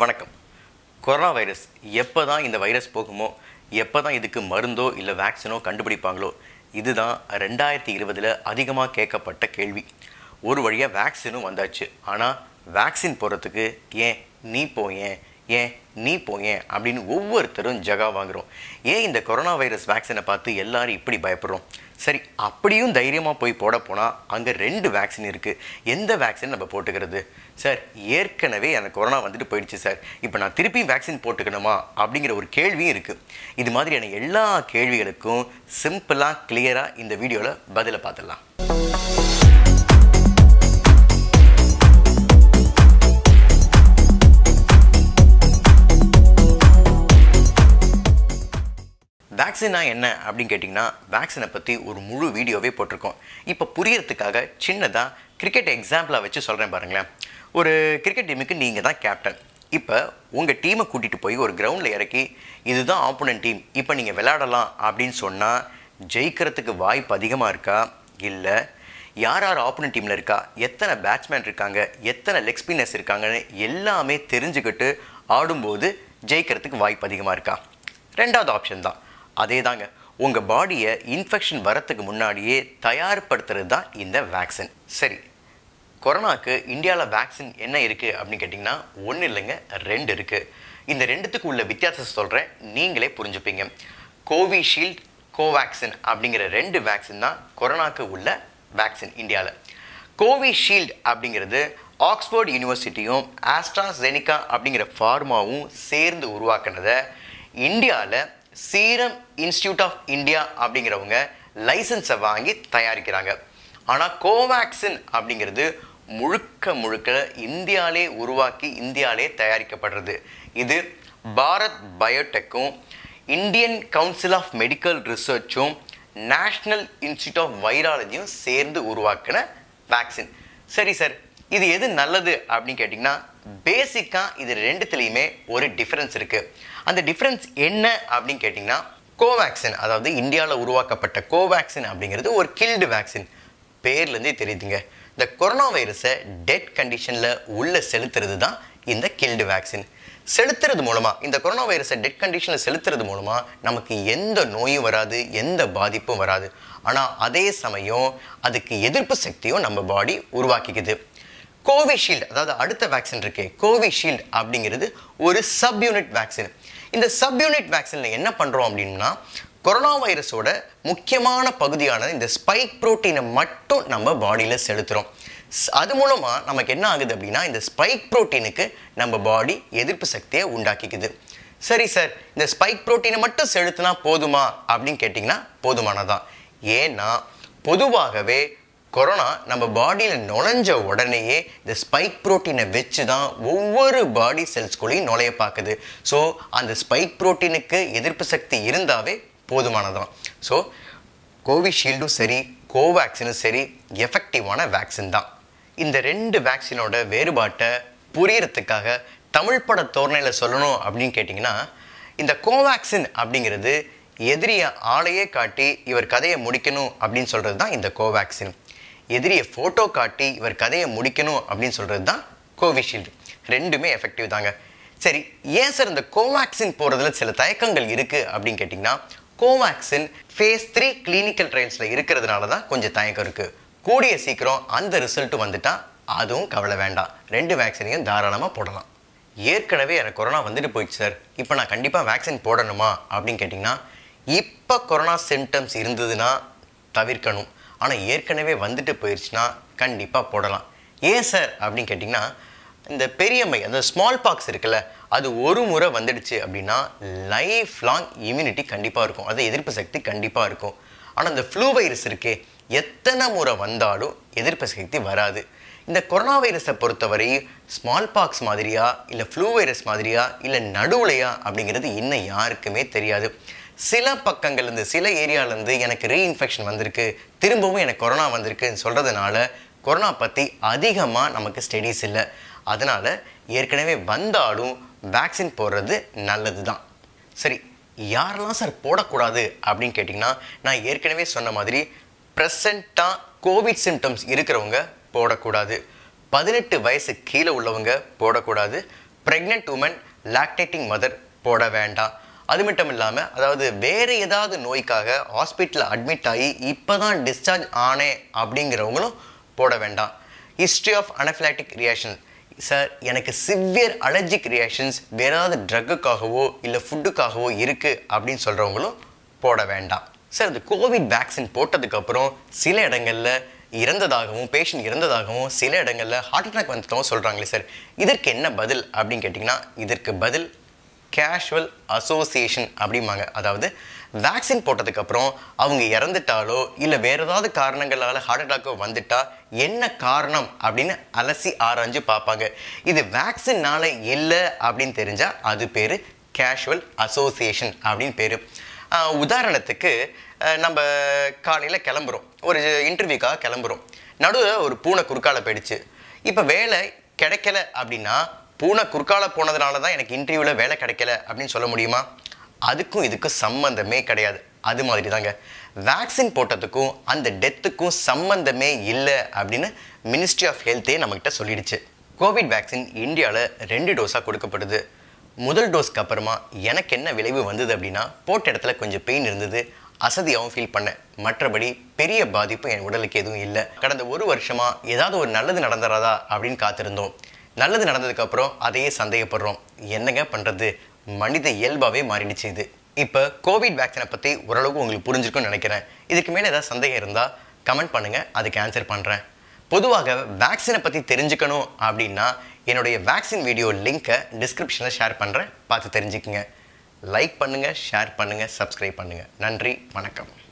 வணக்கம் corona virus எப்போ தான் இந்த வைரஸ் போகுமோ எப்போ தான் இதுக்கு மருந்தோ இல்லை வேக்சினோ கண்டுபிடிப்பாங்களோ இதுதான் ரெண்டாயிரத்தி இருபதில் அதிகமாக கேட்கப்பட்ட கேள்வி ஒரு வழியாக வேக்சினும் வந்தாச்சு ஆனால் வேக்சின் போகிறதுக்கு ஏன் நீ போ ஏன் ஏன் நீ ஏன் அப்படின்னு ஒவ்வொருத்தரும் ஜகா வாங்குகிறோம் ஏன் இந்த கொரோனா வைரஸ் வேக்சினை பார்த்து எல்லாரும் இப்படி பயப்படுறோம் சரி அப்படியும் தைரியமாக போய் போட போனால் அங்கே ரெண்டு வேக்சின் இருக்குது எந்த வேக்சின் நம்ம போட்டுக்கிறது சார் ஏற்கனவே எனக்கு கொரோனா வந்துட்டு போயிடுச்சு சார் இப்போ நான் திருப்பியும் வேக்சின் போட்டுக்கணுமா அப்படிங்கிற ஒரு கேள்வியும் இருக்குது இது மாதிரியான எல்லா கேள்விகளுக்கும் சிம்பிளாக கிளியராக இந்த வீடியோவில் பதிலை பார்த்துடலாம் வேக்சின்னா என்ன அப்படின்னு கேட்டிங்கன்னா வேக்சினை பற்றி ஒரு முழு வீடியோவே போட்டிருக்கோம் இப்போ புரியறதுக்காக சின்னதாக கிரிக்கெட் எக்ஸாம்பிளாக வச்சு சொல்கிறேன் பாருங்களேன் ஒரு கிரிக்கெட் டீமுக்கு நீங்கள் தான் கேப்டன் இப்போ உங்கள் டீமை கூட்டிகிட்டு போய் ஒரு கிரவுண்டில் இறக்கி இதுதான் ஆப்போனன் டீம் இப்போ நீங்கள் விளையாடலாம் அப்படின்னு சொன்னால் ஜெயிக்கிறதுக்கு வாய்ப்பு அதிகமாக இருக்கா இல்லை யார் யார் ஆப்போனன்ட் டீமில் இருக்கா எத்தனை பேட்ஸ்மேன் இருக்காங்க எத்தனை லெக் ஸ்பின்னர்ஸ் இருக்காங்கன்னு எல்லாமே தெரிஞ்சுக்கிட்டு ஆடும்போது ஜெயிக்கிறதுக்கு வாய்ப்பு அதிகமாக இருக்கா ரெண்டாவது ஆப்ஷன் தான் அதே தாங்க உங்கள் பாடியை இன்ஃபெக்ஷன் வரத்துக்கு முன்னாடியே தயார்படுத்துறது தான் இந்த வேக்சின் சரி கொரோனாவுக்கு இந்தியாவில் வேக்சின் என்ன இருக்குது அப்படின்னு கேட்டிங்கன்னா ஒன்றும் இல்லைங்க ரெண்டு இருக்குது இந்த ரெண்டுத்துக்கு உள்ள வித்தியாசத்தை சொல்கிறேன் நீங்களே புரிஞ்சுப்பீங்க கோவிஷீல்டு கோவேக்சின் அப்படிங்கிற ரெண்டு வேக்சின் தான் கொரோனாவுக்கு உள்ள வேக்சின் இந்தியாவில் கோவிஷீல்டு அப்படிங்கிறது ஆக்ஸ்போர்ட் யூனிவர்சிட்டியும் ஆஸ்ட்ராசெனிகா அப்படிங்கிற ஃபார்மாவும் சேர்ந்து உருவாக்கினதை இந்தியாவில் சீரம் இன்ஸ்டியூட் ஆஃப் இந்தியா அப்படிங்கிறவங்க லைசன்ஸை வாங்கி தயாரிக்கிறாங்க ஆனால் கோவேக்சின் அப்படிங்கிறது முழுக்க முழுக்க இந்தியாலே உருவாக்கி இந்தியாலே தயாரிக்கப்படுறது இது பாரத் பயோடெக்கும் இந்தியன் கவுன்சில் ஆஃப் மெடிக்கல் ரிசர்ச்சும் நேஷ்னல் இன்ஸ்டியூட் ஆஃப் வைராலஜியும் சேர்ந்து உருவாக்கின வேக்சின் சரி சார் இது எது நல்லது அப்படின்னு கேட்டிங்கன்னா பேசிக்காக இது ரெண்டுத்துலேயுமே ஒரு டிஃப்ரென்ஸ் இருக்குது அந்த டிஃப்ரென்ஸ் என்ன அப்படின்னு கேட்டிங்கன்னா கோவேக்சின் அதாவது இந்தியாவில் உருவாக்கப்பட்ட கோவேக்சின் அப்படிங்கிறது ஒரு கில்டு வேக்சின் பேர்லேருந்தே தெரியுதுங்க இந்த கொரோனா வைரஸை டெட் கண்டிஷனில் உள்ளே செலுத்துறது தான் இந்த கில்டு வேக்சின் செலுத்துறது மூலமாக இந்த கொரோனா வைரஸை டெட் கண்டிஷனில் செலுத்துறது மூலமாக நமக்கு எந்த நோயும் வராது எந்த பாதிப்பும் வராது ஆனால் அதே சமயம் அதுக்கு எதிர்ப்பு சக்தியும் நம்ம பாடி உருவாக்கிக்குது கோவிஷீல்டு அதாவது அடுத்த வேக்சின் இருக்கே கோவிஷீல்டு அப்படிங்கிறது ஒரு சப் யூனிட் வேக்சின் இந்த சப் யூனிட் வேக்சினில் என்ன பண்ணுறோம் அப்படின்னா கொரோனா வைரஸோட முக்கியமான பகுதியானது இந்த ஸ்பைக் ப்ரோட்டீனை மட்டும் நம்ம பாடியில் செலுத்துகிறோம் அது மூலமாக நமக்கு என்ன ஆகுது அப்படின்னா இந்த ஸ்பைக் ப்ரோட்டீனுக்கு நம்ம பாடி எதிர்ப்பு சக்தியை உண்டாக்கிக்குது சரி சார் இந்த ஸ்பைக் ப்ரோட்டீனை மட்டும் செலுத்தினா போதுமா அப்படின்னு கேட்டிங்கன்னா போதுமானதான் ஏன்னா பொதுவாகவே கொரோனா நம்ம பாடியில் நுழைஞ்ச உடனேயே இந்த ஸ்பைக் ப்ரோட்டீனை வச்சு தான் ஒவ்வொரு பாடி செல்ஸ்குள்ளேயும் நுழைய பார்க்குது ஸோ அந்த ஸ்பைக் ப்ரோட்டீனுக்கு எதிர்ப்பு சக்தி இருந்தாவே போதுமானதான் ஸோ கோவிஷீல்டும் சரி கோவேக்சினும் சரி எஃபெக்டிவான வேக்சின் தான் இந்த ரெண்டு வேக்சினோட வேறுபாட்டை புரியறதுக்காக தமிழ் பட தோரணையில் சொல்லணும் அப்படின்னு கேட்டிங்கன்னா இந்த கோவேக்சின் அப்படிங்கிறது எதிரிய ஆளையே காட்டி இவர் கதையை முடிக்கணும் அப்படின்னு சொல்கிறது தான் இந்த கோவேக்சின் எதிரியை ஃபோட்டோ காட்டி இவர் கதையை முடிக்கணும் அப்படின்னு சொல்கிறது தான் கோவிஷீல்டு ரெண்டுமே எஃபெக்டிவ் தாங்க சரி ஏன் சார் இந்த கோவேக்சின் போகிறதுல சில தயக்கங்கள் இருக்குது அப்படின்னு கேட்டிங்கன்னா கோவேக்சின் ஃபேஸ் த்ரீ கிளினிக்கல் ட்ரையல்ஸில் இருக்கிறதுனால தான் கொஞ்சம் தயக்கம் இருக்குது கூடிய சீக்கிரம் அந்த ரிசல்ட்டு வந்துட்டால் அதுவும் கவலை வேண்டாம் ரெண்டு வேக்சினையும் தாராளமாக போடலாம் ஏற்கனவே எனக்கு கொரோனா வந்துட்டு போயிடுச்சு சார் இப்போ நான் கண்டிப்பாக வேக்சின் போடணுமா அப்படின்னு கேட்டிங்கன்னா இப்போ கொரோனா சிம்டம்ஸ் இருந்ததுன்னா தவிர்க்கணும் ஆனால் ஏற்கனவே வந்துட்டு போயிடுச்சுன்னா கண்டிப்பாக போடலாம் ஏன் சார் அப்படின்னு கேட்டிங்கன்னா இந்த பெரியம்மை அந்த ஸ்மால் பாக்ஸ் இருக்குல்ல அது ஒரு முறை வந்துடுச்சு அப்படின்னா லைஃப் லாங் இம்யூனிட்டி கண்டிப்பாக இருக்கும் அது எதிர்ப்பு சக்தி கண்டிப்பாக இருக்கும் ஆனால் இந்த ஃப்ளூ வைரஸ் இருக்கே எத்தனை முறை வந்தாலும் எதிர்ப்பு சக்தி வராது இந்த கொரோனா வைரஸை பொறுத்தவரை ஸ்மால் பாக்ஸ் மாதிரியா இல்லை ஃப்ளூ வைரஸ் மாதிரியா இல்லை நடுவுலையா அப்படிங்கிறது இன்னும் யாருக்குமே தெரியாது சில பக்கங்கள்லேருந்து சில ஏரியாவிலேருந்து எனக்கு ரீஇன்ஃபெக்ஷன் வந்திருக்கு திரும்பவும் எனக்கு கொரோனா வந்திருக்குன்னு சொல்கிறதுனால கொரோனா பற்றி அதிகமாக நமக்கு ஸ்டடீஸ் இல்லை அதனால் ஏற்கனவே வந்தாலும் வேக்சின் போடுறது நல்லது தான் சரி யாரெல்லாம் சார் போடக்கூடாது அப்படின்னு கேட்டிங்கன்னா நான் ஏற்கனவே சொன்ன மாதிரி ப்ரெசண்ட்டாக கோவிட் சிம்டம்ஸ் இருக்கிறவங்க போடக்கூடாது பதினெட்டு வயசு கீழே உள்ளவங்க போடக்கூடாது ப்ரெக்னென்ட் உமன் லாக்டேட்டிங் மதர் போட வேண்டாம் அது மட்டும் இல்லாமல் அதாவது வேறு ஏதாவது நோய்க்காக ஹாஸ்பிட்டலில் அட்மிட் ஆகி இப்போ தான் டிஸ்சார்ஜ் ஆனேன் அப்படிங்கிறவங்களும் போட வேண்டாம் history of anaphylactic reaction sir எனக்கு சிவியர் அலர்ஜிக் ரியாக்ஷன்ஸ் வேறு ஏதாவது ட்ரக்குக்காகவோ இல்லை ஃபுட்டுக்காகவோ இருக்குது அப்படின்னு சொல்கிறவங்களும் போட வேண்டாம் சார் இந்த கோவிட் வேக்சின் போட்டதுக்கப்புறம் சில இடங்களில் இறந்ததாகவும் பேஷண்ட் இறந்ததாகவும் சில இடங்களில் ஹார்ட் அட்டாக் வந்ததாகவும் சொல்கிறாங்களே சார் இதற்கு என்ன பதில் அப்படின்னு கேட்டிங்கன்னா இதற்கு பதில் கேஷுவல் அசோசியேஷன் அப்படிம்பாங்க அதாவது வேக்சின் போட்டதுக்கப்புறம் அவங்க இறந்துட்டாலோ இல்லை வேறு ஏதாவது காரணங்களால் ஹார்ட் அட்டாக்கோ வந்துட்டால் என்ன காரணம் அப்படின்னு அலசி ஆராய்ஞ்சு பார்ப்பாங்க இது வேக்சின்னால் இல்லை அப்படின்னு தெரிஞ்சால் அது பேர் கேஷுவல் அசோசியேஷன் அப்படின்னு பேர் உதாரணத்துக்கு நம்ம காலையில் கிளம்புறோம் ஒரு இன்டர்வியூக்காக கிளம்புறோம் நடுவில் ஒரு பூனை குறுக்கால போயிடுச்சு இப்போ வேலை கிடைக்கல அப்படின்னா பூனை குறுக்கால போனதுனால தான் எனக்கு இன்டர்வியூவில் வேலை கிடைக்கல அப்படின்னு சொல்ல முடியுமா அதுக்கும் இதுக்கும் சம்மந்தமே கிடையாது அது மாதிரி தாங்க வேக்சின் போட்டதுக்கும் அந்த டெத்துக்கும் சம்மந்தமே இல்லை அப்படின்னு மினிஸ்ட்ரி ஆஃப் ஹெல்த்தே நம்மக்கிட்ட சொல்லிடுச்சு கோவிட் வேக்சின் இந்தியாவில் ரெண்டு டோஸாக கொடுக்கப்படுது முதல் டோஸ்க்கு அப்புறமா எனக்கு என்ன விளைவு வந்தது அப்படின்னா போட்ட இடத்துல கொஞ்சம் பெயின் இருந்தது அசதியாகவும் ஃபீல் பண்ணேன் மற்றபடி பெரிய பாதிப்பு என் உடலுக்கு எதுவும் இல்லை கடந்த ஒரு வருஷமாக ஏதாவது ஒரு நல்லது நடந்துறதா அப்படின்னு காத்திருந்தோம் நல்லது நடந்ததுக்கப்புறம் அதையே சந்தேகப்படுறோம் என்னங்க பண்ணுறது மனித இயல்பாகவே மாறிடுச்சு இது இப்போ கோவிட் வேக்சினை பற்றி ஓரளவுக்கு உங்களுக்கு புரிஞ்சிருக்கும்னு நினைக்கிறேன் இதுக்கு மேலே ஏதாவது சந்தேகம் இருந்தால் கமெண்ட் பண்ணுங்கள் அதுக்கு ஆன்சர் பண்ணுறேன் பொதுவாக வேக்சினை பற்றி தெரிஞ்சுக்கணும் அப்படின்னா என்னுடைய வேக்சின் வீடியோ லிங்க்கை டிஸ்கிரிப்ஷனில் ஷேர் பண்ணுறேன் பார்த்து தெரிஞ்சுக்குங்க லைக் பண்ணுங்கள் ஷேர் பண்ணுங்கள் சப்ஸ்கிரைப் பண்ணுங்கள் நன்றி வணக்கம்